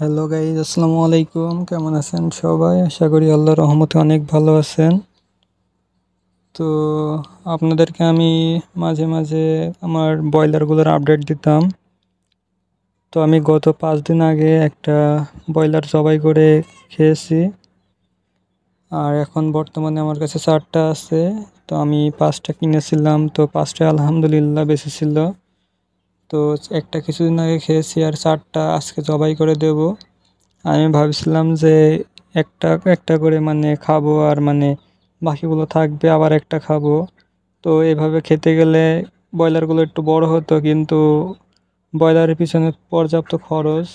hello guys আসসালামু আলাইকুম কেমন আছেন সবাই আশা করি আল্লাহ রহমতে অনেক ভালো আছেন তো আপনাদেরকে আমি মাঝে মাঝে আমার ব্রয়লারগুলোর আপডেট দিতাম তো আমি গত পাঁচ দিন আগে একটা ব্রয়লার জবাই করে খেয়েছি আর এখন বর্তমানে আমার কাছে চারটা আছে তো আমি পাঁচটা কিনেছিলাম তো পাঁচটা আলহামদুলিল্লাহ বেঁচেছিল তো একটা কিছুদিন আগে খেয়েছি আর চারটা আজকে জবাই করে দেব আমি ভাবছিলাম যে একটা একটা করে মানে খাবো আর মানে বাকিগুলো থাকবে আবার একটা খাবো তো এভাবে খেতে গেলে ব্রয়লারগুলো একটু বড় হতো কিন্তু ব্রয়লারের পিছনে পর্যাপ্ত খরচ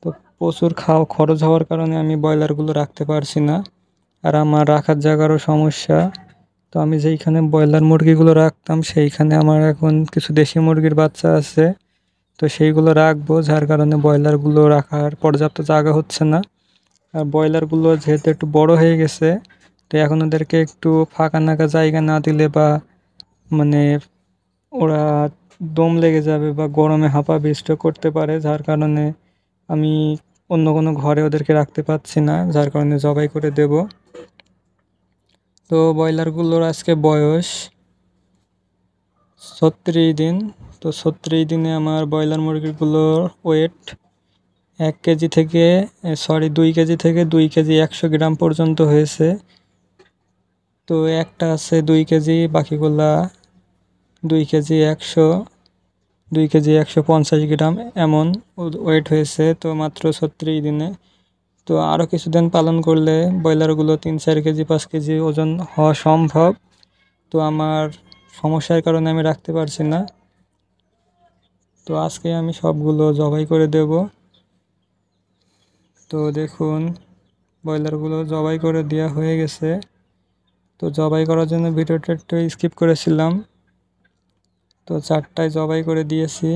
তো প্রচুর খাওয়া খরচ হওয়ার কারণে আমি ব্রয়লারগুলো রাখতে পারছি না আর আমার রাখার জায়গারও সমস্যা তো আমি যেইখানে ব্রয়লার মুরগিগুলো রাখতাম সেইখানে আমার এখন কিছু দেশি মুরগির বাচ্চা আছে তো সেইগুলো রাখবো যার কারণে ব্রয়লারগুলো রাখার পর্যাপ্ত জায়গা হচ্ছে না আর ব্রয়লারগুলো যেহেতু একটু বড় হয়ে গেছে তো এখন ওদেরকে একটু ফাঁকা নাকা জায়গা না দিলে বা মানে ওরা দম লেগে যাবে বা গরমে হাঁপা বিষ্ট করতে পারে যার কারণে আমি অন্য কোনো ঘরে ওদেরকে রাখতে পারছি না যার কারণে জবাই করে দেব তো ব্রয়লারগুলোর আজকে বয়স ছত্রিশ দিন তো ছত্রিশ দিনে আমার ব্রয়লার মুরগিগুলোর ওয়েট এক কেজি থেকে সরি দুই কেজি থেকে দুই কেজি একশো গ্রাম পর্যন্ত হয়েছে তো একটা আছে দুই কেজি বাকিগুলা দুই কেজি একশো দুই কেজি একশো পঞ্চাশ গ্রাম এমন ওয়েট হয়েছে তো মাত্র ছত্রিশ দিনে তো আরও কিছুদিন পালন করলে ব্রয়লারগুলো তিন চার কেজি পাঁচ কেজি ওজন হওয়া সম্ভব তো আমার সমস্যার কারণে আমি রাখতে পারছি না তো আজকে আমি সবগুলো জবাই করে দেব তো দেখুন ব্রয়লারগুলো জবাই করে দেওয়া হয়ে গেছে তো জবাই করার জন্য ভিডিওটা একটু স্কিপ করেছিলাম তো চারটায় জবাই করে দিয়েছি